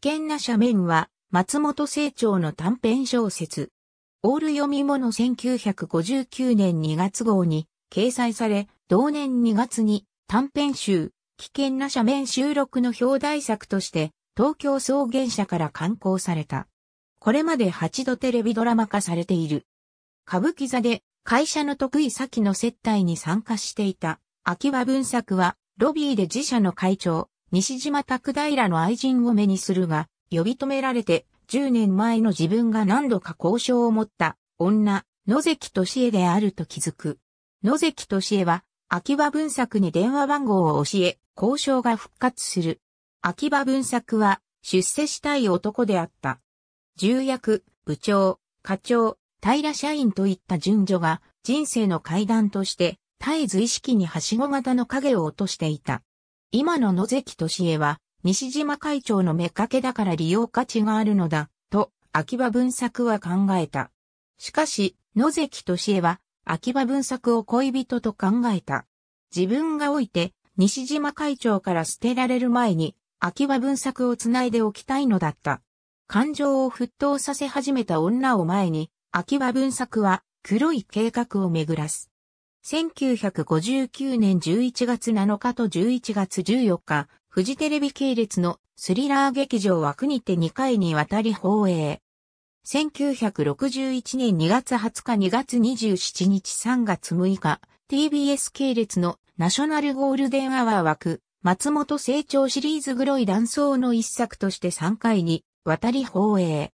危険な斜面は、松本清張の短編小説。オール読み物1959年2月号に掲載され、同年2月に短編集、危険な斜面収録の表題作として、東京草原社から刊行された。これまで8度テレビドラマ化されている。歌舞伎座で会社の得意先の接待に参加していた秋葉文作はロビーで自社の会長、西島拓平の愛人を目にするが、呼び止められて、10年前の自分が何度か交渉を持った女、野関敏恵であると気づく。野関敏恵は、秋葉文作に電話番号を教え、交渉が復活する。秋葉文作は、出世したい男であった。重役、部長、課長、平社員といった順序が人生の階段として絶えず意識にはしご型の影を落としていた。今の野関敏恵は、西島会長の目かけだから利用価値があるのだ、と、秋葉文作は考えた。しかし、野関敏恵は、秋葉文作を恋人と考えた。自分が老いて、西島会長から捨てられる前に、秋葉文作をつないでおきたいのだった。感情を沸騰させ始めた女を前に、秋葉文作は黒い計画を巡らす。1959年11月7日と11月14日、フジテレビ系列のスリラー劇場枠にて2回にわたり放映。1961年2月20日2月27日3月6日、TBS 系列のナショナルゴールデンアワー枠、松本成長シリーズ黒い断層の一作として3回に渡り放映。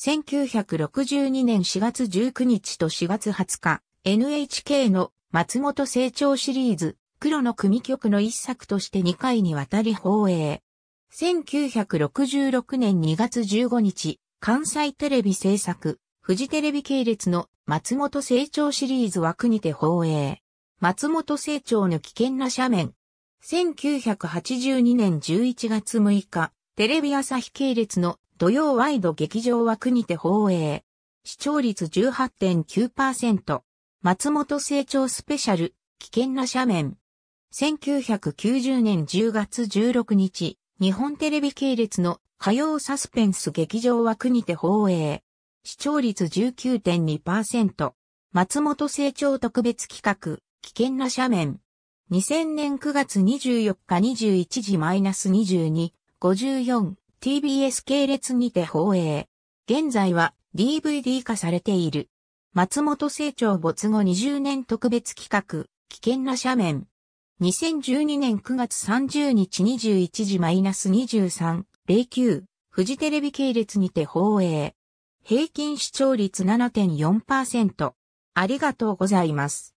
1962年4月19日と4月20日、NHK の松本成長シリーズ、黒の組曲の一作として2回にわたり放映。1966年2月15日、関西テレビ制作、フジテレビ系列の松本成長シリーズ枠にて放映。松本成長の危険な斜面。1982年11月6日、テレビ朝日系列の土曜ワイド劇場枠にて放映。視聴率18.9%。松本成長スペシャル、危険な斜面。1990年10月16日、日本テレビ系列の火曜サスペンス劇場枠にて放映。視聴率19.2%。松本成長特別企画、危険な斜面。2000年9月24日21時マイナス22、54、TBS 系列にて放映。現在は DVD 化されている。松本清張没後20年特別企画、危険な斜面。2012年9月30日21時 -23.09 フジテレビ系列にて放映。平均視聴率7.4%。ありがとうございます。